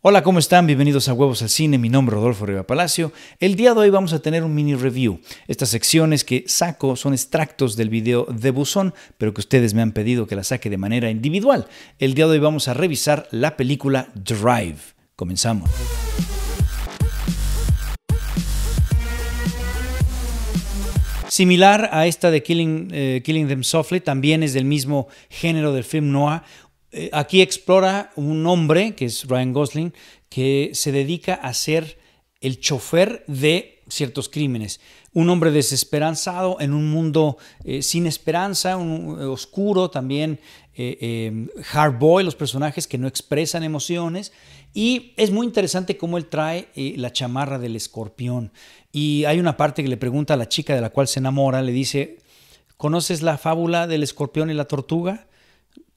Hola, ¿cómo están? Bienvenidos a Huevos al Cine. Mi nombre es Rodolfo Riva Palacio. El día de hoy vamos a tener un mini review. Estas secciones que saco son extractos del video de Buzón, pero que ustedes me han pedido que la saque de manera individual. El día de hoy vamos a revisar la película Drive. Comenzamos. Similar a esta de Killing, eh, Killing Them Softly, también es del mismo género del film Noah. Eh, aquí explora un hombre, que es Ryan Gosling, que se dedica a ser el chofer de ciertos crímenes. Un hombre desesperanzado en un mundo eh, sin esperanza, eh, oscuro también, hard boy, los personajes que no expresan emociones. Y es muy interesante cómo él trae la chamarra del escorpión. Y hay una parte que le pregunta a la chica de la cual se enamora, le dice, ¿conoces la fábula del escorpión y la tortuga?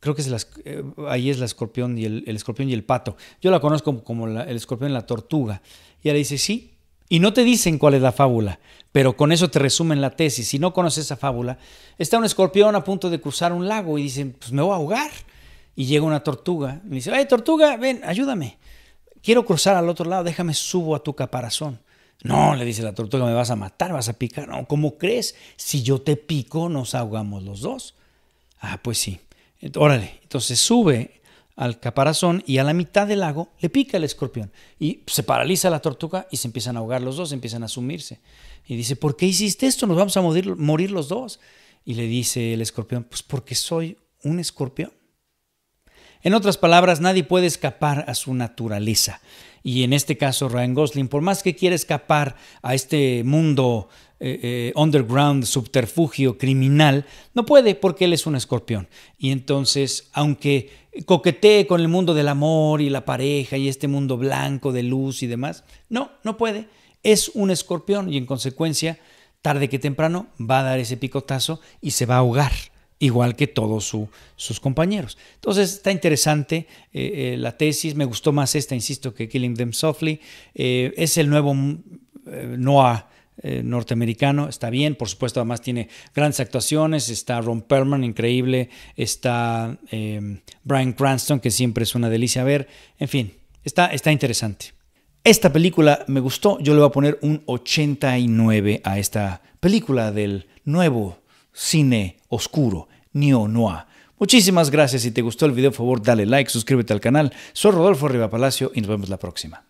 creo que es eh, ahí es la escorpión y el, escorpión y el pato. Yo la conozco como, el escorpión y la tortuga. Y ella dice, sí. Y no te dicen cuál es la fábula, pero con eso te resumen la tesis. Si no conoces esa fábula, está un escorpión a punto de cruzar un lago y dicen, pues me voy a ahogar. Y llega una tortuga. Y dice, ay, tortuga, ven, ayúdame. Quiero cruzar al otro lado, déjame subo a tu caparazón. No, le dice la tortuga, me vas a matar, vas a picar. No, ¿cómo crees? Si yo te pico, nos ahogamos los dos. Ah, pues sí. Órale, entonces sube al caparazón y a la mitad del lago le pica el escorpión y se paraliza la tortuga y se empiezan a ahogar los dos, empiezan a sumirse. Y dice, ¿por qué hiciste esto? Nos vamos a morir, morir los dos. Y le dice el escorpión, pues porque soy un escorpión. En otras palabras, nadie puede escapar a su naturaleza. Y en este caso, Ryan Gosling, por más que quiera escapar a este mundo eh, eh, underground, subterfugio criminal, no puede porque él es un escorpión. Y entonces, aunque coquetee con el mundo del amor y la pareja y este mundo blanco de luz y demás, no, no puede. Es un escorpión y en consecuencia, tarde que temprano, va a dar ese picotazo y se va a ahogar igual que todos sus compañeros. Entonces está interesante eh, la tesis, me gustó más esta, insisto, que Killing Them Softly. es el nuevo Noah eh, norteamericano, está bien, por supuesto, además tiene grandes actuaciones, está Ron Perlman, increíble, está em, Brian Cranston, que siempre es una delicia ver, en fin, está, está interesante. Esta película me gustó, yo le voy a poner un 89 a esta película del nuevo cine oscuro, Neo Noir. Muchísimas gracias, si te gustó el video, por favor dale like, suscríbete al canal. Soy Rodolfo Riva Palacio y nos vemos la próxima.